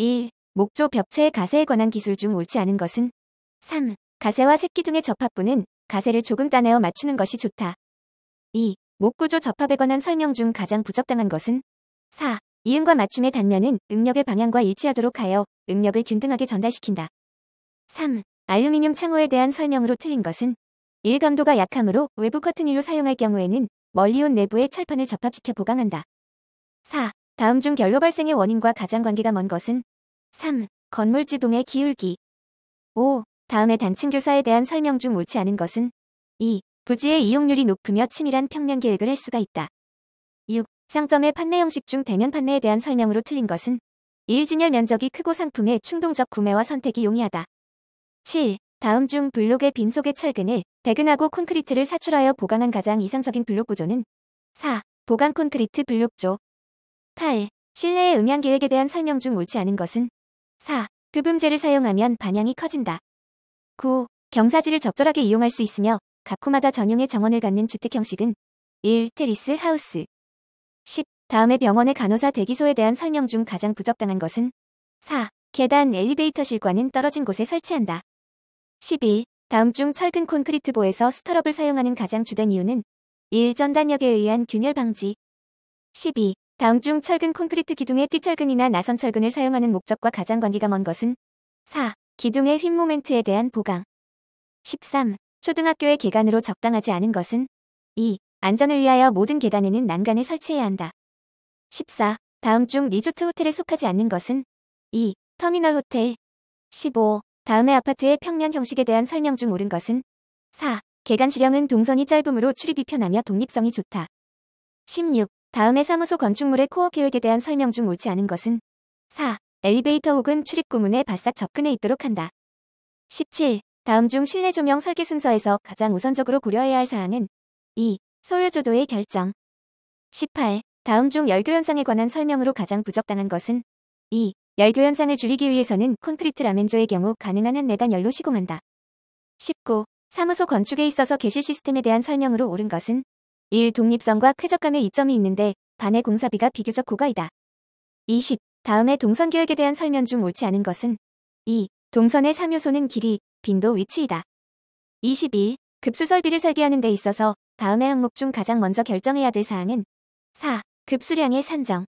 1. 목조 벽체의 가세에 관한 기술 중 옳지 않은 것은 3. 가세와 새끼둥의 접합부는 가세를 조금 따내어 맞추는 것이 좋다. 2. 목구조 접합에 관한 설명 중 가장 부적당한 것은 4. 이음과 맞춤의 단면은 응력의 방향과 일치하도록 하여 응력을 균등하게 전달시킨다. 3. 알루미늄 창호에 대한 설명으로 틀린 것은 1. 감도가 약하므로 외부 커튼일로 사용할 경우에는 멀리 온 내부의 철판을 접합시켜 보강한다. 4. 다음 중 결로 발생의 원인과 가장 관계가 먼 것은 3. 건물 지붕의 기울기 5. 다음의 단층 교사에 대한 설명 중 옳지 않은 것은 2. 부지의 이용률이 높으며 치밀한 평면 계획을 할 수가 있다. 6. 상점의 판매 형식 중 대면 판매에 대한 설명으로 틀린 것은 1. 진열 면적이 크고 상품의 충동적 구매와 선택이 용이하다. 7. 다음 중 블록의 빈속의 철근을 배근하고 콘크리트를 사출하여 보강한 가장 이상적인 블록 구조는 4. 보강 콘크리트 블록조 8. 실내의 음향 계획에 대한 설명 중 옳지 않은 것은 4. 급음제를 사용하면 반향이 커진다. 9. 경사지를 적절하게 이용할 수 있으며 각 호마다 전용의 정원을 갖는 주택 형식은 1. 테리스 하우스 10. 다음에 병원의 간호사 대기소에 대한 설명 중 가장 부적당한 것은 4. 계단 엘리베이터실과는 떨어진 곳에 설치한다. 11. 다음 중 철근 콘크리트보에서 스터럽을 사용하는 가장 주된 이유는 1. 전단력에 의한 균열 방지 12. 다음 중 철근 콘크리트 기둥의 띠철근이나 나선 철근을 사용하는 목적과 가장 관계가 먼 것은 4. 기둥의 힙 모멘트에 대한 보강 13. 초등학교의 계단으로 적당하지 않은 것은 2. 안전을 위하여 모든 계단에는 난간을 설치해야 한다. 14. 다음 중 리조트 호텔에 속하지 않는 것은 2. 터미널 호텔 15. 다음의 아파트의 평면 형식에 대한 설명 중 옳은 것은 4. 계간 실형은 동선이 짧음으로 출입이 편하며 독립성이 좋다. 16. 다음에 사무소 건축물의 코어 계획에 대한 설명 중 옳지 않은 것은 4. 엘리베이터 혹은 출입구문에 바싹 접근해 있도록 한다. 17. 다음 중 실내 조명 설계 순서에서 가장 우선적으로 고려해야 할 사항은 2. 소유주도의 결정 18. 다음 중 열교 현상에 관한 설명으로 가장 부적당한 것은 2. 열교 현상을 줄이기 위해서는 콘크리트 라멘조의 경우 가능한 한 내단 열로 시공한다. 19. 사무소 건축에 있어서 개실 시스템에 대한 설명으로 옳은 것은 1. 독립성과 쾌적감의 이점이 있는데 반의 공사비가 비교적 고가이다. 20. 다음에 동선 계획에 대한 설명 중 옳지 않은 것은 2. 동선의 3요소는 길이, 빈도, 위치이다. 21. 급수설비를 설계하는 데 있어서 다음의 항목 중 가장 먼저 결정해야 될 사항은 4. 급수량의 산정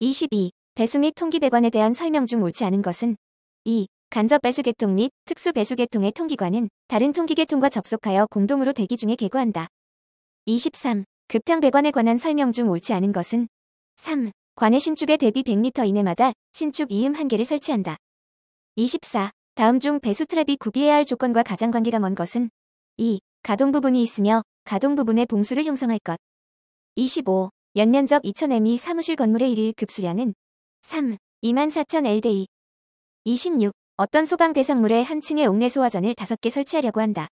22. 배수 및 통기 배관에 대한 설명 중 옳지 않은 것은 2. 간접 배수계통 및 특수 배수계통의 통기관은 다른 통기계통과 접속하여 공동으로 대기 중에 개구한다. 23. 급탕 배관에 관한 설명 중 옳지 않은 것은 3. 관의 신축에 대비 100m 이내마다 신축 이음 한계를 설치한다. 24. 다음 중 배수 트랩이 구비해야 할 조건과 가장 관계가 먼 것은 2. 가동 부분이 있으며 가동 부분의 봉수를 형성할 것. 25. 연면적 2000M이 사무실 건물의 1일 급수량은 3. 24000LDI. 26. 어떤 소방 대상물의 한 층에 옥내 소화전을 5개 설치하려고 한다.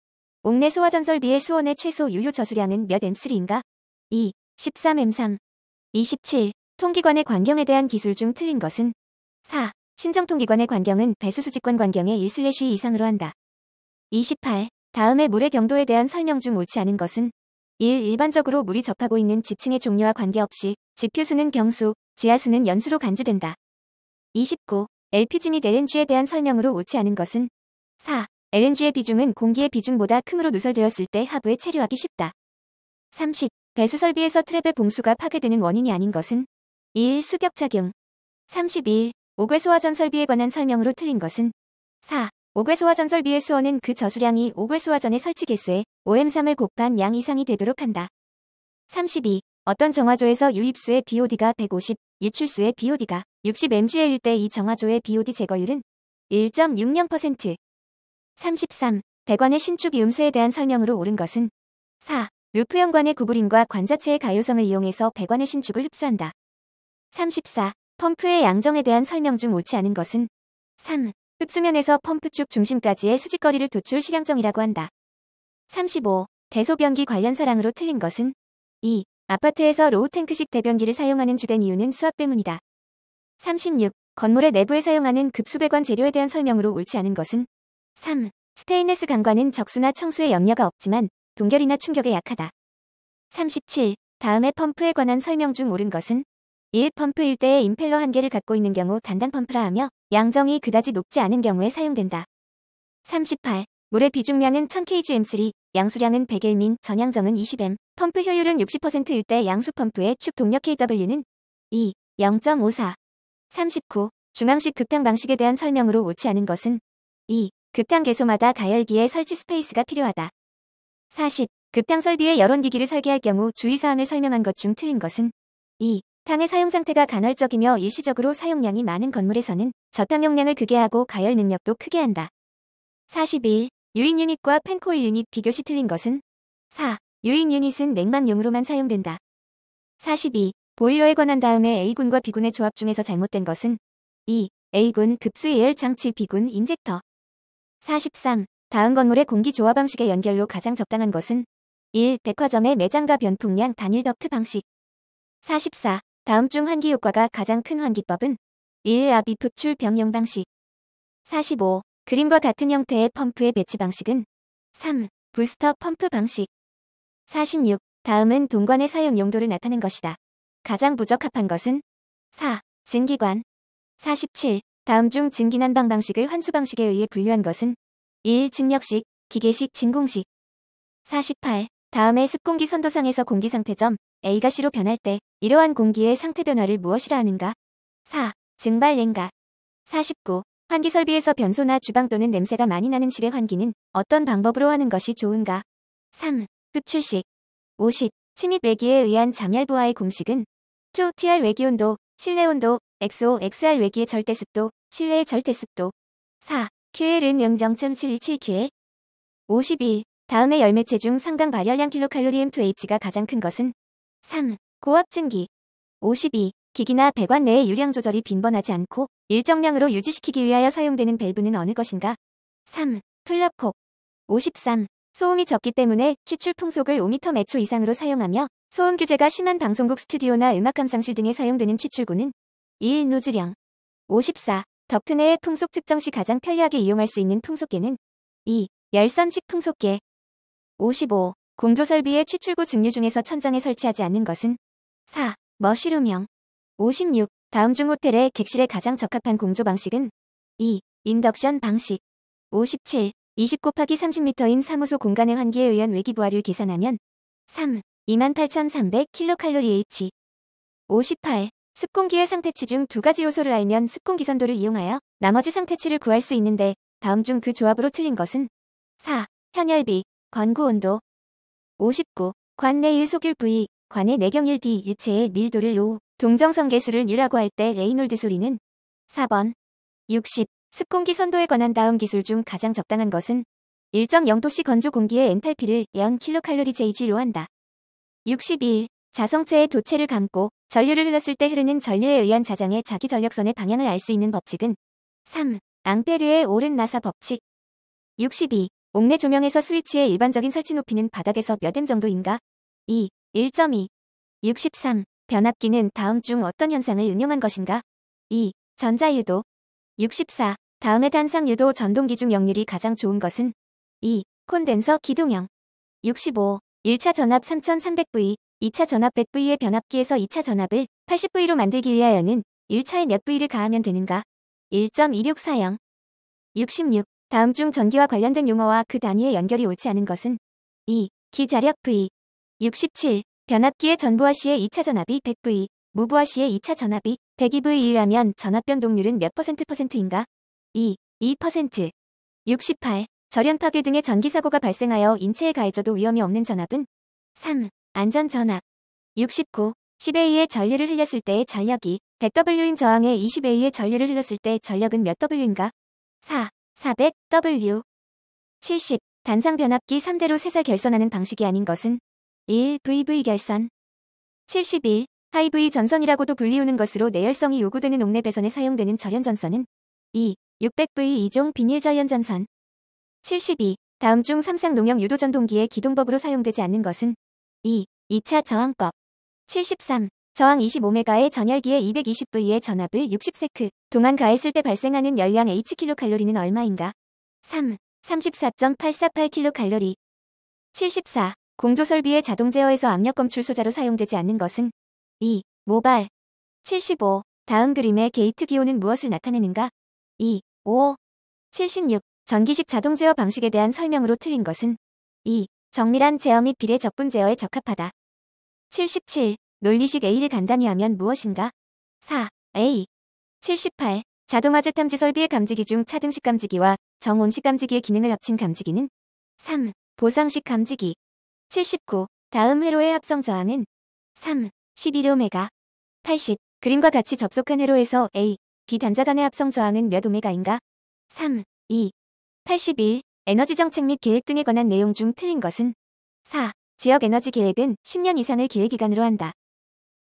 옥내 소화전설 비해 수원의 최소 유효 저수량은 몇 M3인가? 2. 13M3. 27. 통기관의 관경에 대한 기술 중 틀린 것은? 4. 신정통기관의 관경은 배수수직관 관경의 1쉬 이상으로 한다. 28. 다음에 물의 경도에 대한 설명 중 옳지 않은 것은? 1. 일반적으로 물이 접하고 있는 지층의 종류와 관계없이 지표수는 경수, 지하수는 연수로 간주된다. 29. LPG 및 LNG에 대한 설명으로 옳지 않은 것은? 4. LNG의 비중은 공기의 비중보다 큼으로 누설되었을 때 하부에 체류하기 쉽다. 30. 배수 설비에서 트랩의 봉수가 파괴되는 원인이 아닌 것은 1. 수격 작용 31. 오괴소화전 설비에 관한 설명으로 틀린 것은 4. 오괴소화전 설비의 수원은 그 저수량이 오괴소화전의 설치 개수에 5M3을 곱한 양 이상이 되도록 한다. 32. 어떤 정화조에서 유입수의 BOD가 150, 유출수의 BOD가 60mg일 때 이 정화조의 BOD 제거율은 1.60%, 33. 대관의 신축 이 음수에 대한 설명으로 옳은 것은 4. 루프 현관의 구부림과 관자체의 가요성을 이용해서 배관의 신축을 흡수한다. 34. 펌프의 양정에 대한 설명 중 옳지 않은 것은 3. 흡수면에서 펌프 축 중심까지의 수직거리를 도출 실향정이라고 한다. 35. 대소변기 관련 사랑으로 틀린 것은 2. 아파트에서 로우탱크식 대변기를 사용하는 주된 이유는 수압 때문이다. 36. 건물의 내부에 사용하는 급수배관 재료에 대한 설명으로 옳지 않은 것은 3. 스테인레스 강과는 적수나 청수에 염려가 없지만 동결이나 충격에 약하다. 37. 다음의 펌프에 관한 설명 중 옳은 것은 1. 펌프 일대에 임펠러 한 개를 갖고 있는 경우 단단 펌프라 하며 양정이 그다지 높지 않은 경우에 사용된다. 38. 물의 비중량은 1000kgm3, 양수량은 100일 민, 전향정은 20M, 펌프 효율은 60% 일대 양수 펌프의 축 동력 KW는 2. 0.54. 39. 중앙식 급탕 방식에 대한 설명으로 옳지 않은 것은 2. 급탕 개소마다 가열기의 설치 스페이스가 필요하다. 40. 급탕 설비의 열원기기를 설계할 경우 주의사항을 설명한 것 중 틀린 것은 2. 탕의 사용 상태가 간헐적이며 일시적으로 사용량이 많은 건물에서는 저탕 용량을 크게 하고 가열 능력도 크게 한다. 41. 유인 유닛과 팬코일 유닛 비교시 틀린 것은 4. 유인 유닛은 냉만용으로만 사용된다. 42. 보일러에 관한 다음에 A군과 B군의 조합 중에서 잘못된 것은 2. A군 급수 예열 장치 B군 인젝터 43. 다음 건물의 공기 조화 방식의 연결로 가장 적당한 것은 1. 백화점의 매장과 변풍량 단일 덕트 방식 44. 다음 중 환기 효과가 가장 큰 환기법은 1. 아비풋출 병용 방식 45. 그림과 같은 형태의 펌프의 배치 방식은 3. 부스터 펌프 방식 46. 다음은 동관의 사용 용도를 나타낸 것이다. 가장 부적합한 것은 4. 증기관 47. 다음 중 증기난방 방식을 환수 방식에 의해 분류한 것은 1. 증력식, 기계식, 진공식 48. 다음에 습공기 선도상에서 공기 상태점 A가 C로 변할 때 이러한 공기의 상태 변화를 무엇이라 하는가? 4. 증발 냉각 49. 환기 설비에서 변소나 주방 또는 냄새가 많이 나는 실의 환기는 어떤 방법으로 하는 것이 좋은가? 3. 흡출식 50. 침입 외기에 의한 잠열 부하의 공식은 2. TR 외기 온도, 실내 온도, XOXR 외기의 절대습도, 실내의 절대습도. 4. QL은 0.727Q에 52. 다음의 열매체 중 상당 발열량 킬로칼로리 M2H가 가장 큰 것은 3. 고압 증기 52. 기기나 배관 내의 유량 조절이 빈번하지 않고 일정량으로 유지시키기 위하여 사용되는 밸브는 어느 것인가? 3. 플러콕 53. 소음이 적기 때문에 추출 풍속을 5m 매초 이상으로 사용하며 소음 규제가 심한 방송국 스튜디오나 음악 감상실 등에 사용되는 취출구는 1. 노즈량 54. 덕트 내의 풍속 측정 시 가장 편리하게 이용할 수 있는 풍속계는 2. 열선식 풍속계 55. 공조 설비의 취출구 증류 중에서 천장에 설치하지 않는 것은 4. 머시룸형 56. 다음 중 호텔의 객실에 가장 적합한 공조 방식은 2. 인덕션 방식 57. 20 곱하기 30m인 사무소 공간의 환기에 의한 외기부하를 계산하면 3. 28,300kcal h 58. 습공기의 상태치 중 두 가지 요소를 알면 습공기 선도를 이용하여 나머지 상태치를 구할 수 있는데 다음 중 그 조합으로 틀린 것은 4. 현열비, 권구온도 59. 관내 일속일 부위, 관의 내경일 D 유체의 밀도를 로 동정성계수를 유라고 할 때 레이놀드 소리는 4번 60. 습공기 선도에 관한 다음 기술 중 가장 적당한 것은 1.0도씨 건조 공기의 엔탈피를 연 킬로칼로리 JG로 한다. 61. 자성체의 도체를 감고 전류를 흘렀을 때 흐르는 전류에 의한 자장의 자기 전력선의 방향을 알 수 있는 법칙은 3. 앙페르의 오른 나사 법칙 62. 옥내 조명에서 스위치의 일반적인 설치 높이는 바닥에서 몇 M 정도인가? 2. 1.2 63. 변압기는 다음 중 어떤 현상을 응용한 것인가? 2. 전자유도 64. 다음의 탄상 유도 전동기 중 역률이 가장 좋은 것은 2. 콘덴서 기동형 65. 1차 전압 3300V 2차 전압 100V의 변압기에서 2차 전압을 80V로 만들기 위하여는 1차에 몇 V를 가하면 되는가? 1 2 6 4형 66. 다음 중 전기와 관련된 용어와 그 단위의 연결이 옳지 않은 것은 2. 기자력 V 67. 변압기의 전부화 시의 2차 전압이 100V, 무부화 시의 2차 전압이 102V이라면 전압 변동률은 몇 퍼센트 퍼센트인가? 2. 2% 68. 절연 파괴 등의 전기사고가 발생하여 인체에 가해져도 위험이 없는 전압은 3. 안전 전압 69, 10A의 전류를 흘렸을 때의 전력이 100W인 저항에 20A의 전류를 흘렸을 때 전력은 몇 W인가? 4, 400W 70, 단상 변압기 3대로 셋을 결선하는 방식이 아닌 것은 1. VV 결선 71. 하이 V 전선이라고도 불리우는 것으로 내열성이 요구되는 옥내 배선에 사용되는 절연 전선은 2. 600V 2종 비닐 절연 전선 72. 다음 중 삼상 농형 유도 전동기의 기동법으로 사용되지 않는 것은 2. 2차 저항법 73. 저항 25메가의 전열기에 220V의 전압을 60세크 동안 가했을 때 발생하는 열량 H킬로칼로리는 얼마인가? 3. 34.848킬로칼로리 74. 공조설비의 자동 제어에서 압력 검출소자로 사용되지 않는 것은 2. 모발 75. 다음 그림의 게이트 기호는 무엇을 나타내는가? 2. 5. 76. 전기식 자동 제어 방식에 대한 설명으로 틀린 것은 2. 정밀한 제어 및 비례 적분 제어에 적합하다. 77. 논리식 A를 간단히 하면 무엇인가? 4. A. 78. 자동화재 탐지 설비의 감지기 중 차등식 감지기와 정온식 감지기의 기능을 합친 감지기는 3. 보상식 감지기 79. 다음 회로의 합성 저항은 3. 11오메가 80. 그림과 같이 접속한 회로에서 A, B 단자 간의 합성 저항은 몇 오메가인가? 3, 2, 81, 에너지 정책 및 계획 등에 관한 내용 중 틀린 것은 4. 지역 에너지 계획은 10년 이상을 계획 기간으로 한다.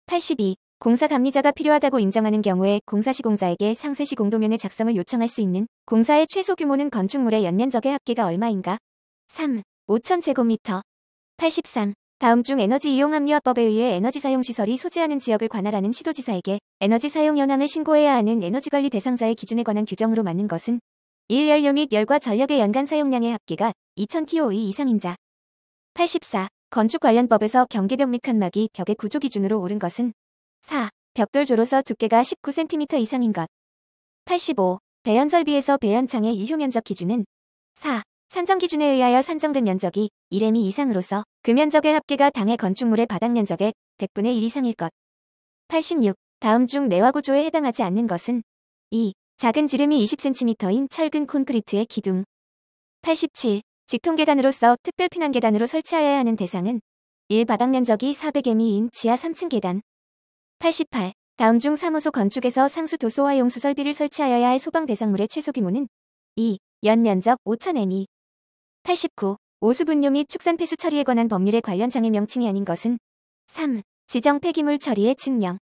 82. 공사 감리자가 필요하다고 인정하는 경우에 공사 시공자에게 상세 시공도면의 작성을 요청할 수 있는 공사의 최소 규모는 건축물의 연면적의 합계가 얼마인가? 3. 5천 제곱미터. 83. 다음 중 에너지 이용 합리화법에 의해 에너지 사용 시설이 소재하는 지역을 관할하는 시도지사에게 에너지 사용 현황을 신고해야 하는 에너지 관리 대상자의 기준에 관한 규정으로 맞는 것은 일 연료 및 열과 전력의 연간 사용량의 합계가2 0 0 0 t o e 이상인 자. 84. 건축 관련법에서 경계벽 및 칸막이 벽의 구조 기준으로 옳은 것은 4. 벽돌 조로서 두께가 19cm 이상인 것. 85. 배연 설비에서 배연창의 이효 면적 기준은 4. 산정 기준에 의하여 산정된 면적이 1m 이상으로서 그 면적의 합계가 당해 건축물의 바닥 면적의 100분의 1 이상일 것. 86. 다음 중 내화 구조에 해당하지 않는 것은 2. 작은 지름이 20cm인 철근 콘크리트의 기둥. 87. 직통계단으로서 특별 피난계단으로 설치하여야 하는 대상은 1. 바닥 면적이 400m인 지하 3층 계단. 88. 다음 중 사무소 건축에서 상수 도소와 용수설비를 설치하여야 할 소방 대상물의 최소 규모는 2. 연 면적 5000m. 89. 오수분뇨 및 축산 폐수 처리에 관한 법률의 관련 장애 명칭이 아닌 것은 3. 지정 폐기물 처리의 증명.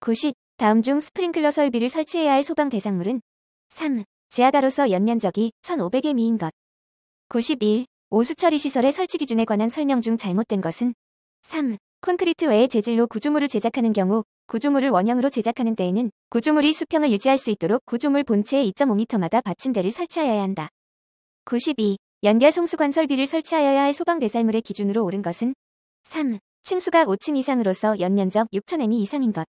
90. 다음 중 스프링클러 설비를 설치해야 할 소방 대상물은 3. 지하다로서 연면적이 1,500에 미인 것 91. 오수처리 시설의 설치 기준에 관한 설명 중 잘못된 것은 3. 콘크리트 외에 재질로 구조물을 제작하는 경우 구조물을 원형으로 제작하는 때에는 구조물이 수평을 유지할 수 있도록 구조물 본체의 2.5m마다 받침대를 설치하여야 한다. 92. 연결 송수관 설비를 설치하여야 할 소방 대살물의 기준으로 옳은 것은 3. 층수가 5층 이상으로서 연면적 6,000m 이상인 것.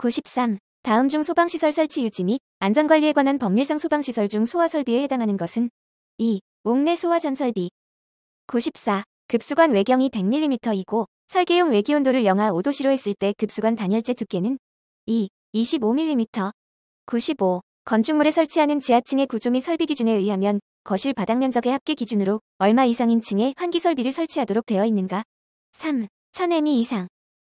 93. 다음 중 소방시설 설치 유지 및 안전관리에 관한 법률상 소방시설 중 소화 설비에 해당하는 것은 2. 옥내 소화 전설비 94. 급수관 외경이 100mm이고 설계용 외기 온도를 영하 5도씨로 했을 때 급수관 단열재 두께는 2. 25mm 95. 건축물에 설치하는 지하층의 구조 및 설비 기준에 의하면 거실 바닥 면적의 합계 기준으로 얼마 이상인 층에 환기 설비를 설치하도록 되어 있는가? 3. 1000M 이상.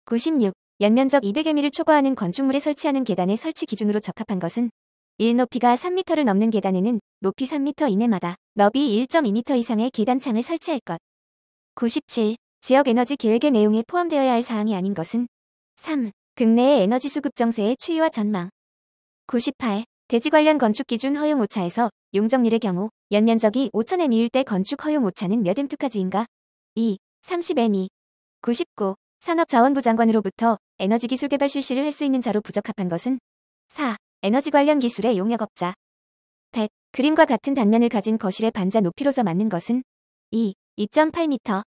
96. 연면적 200여미를 초과하는 건축물에 설치하는 계단의 설치 기준으로 적합한 것은 1. 높이가 3m를 넘는 계단에는 높이 3m 이내마다 너비 1.2m 이상의 계단창을 설치할 것. 97. 지역 에너지 계획의 내용에 포함되어야 할 사항이 아닌 것은 3. 국내의 에너지 수급 정세의 추이와 전망 98. 대지 관련 건축 기준 허용 오차에서 용적률의 경우 연면적이 5,000m일 때 건축 허용 오차는 몇 m까지인가? 2. 30m 99. 산업자원부 장관으로부터 에너지 기술 개발 실시를 할 수 있는 자로 부적합한 것은 4. 에너지 관련 기술의 용역업자 100. 그림과 같은 단면을 가진 거실의 반자 높이로서 맞는 것은 2. 2.8m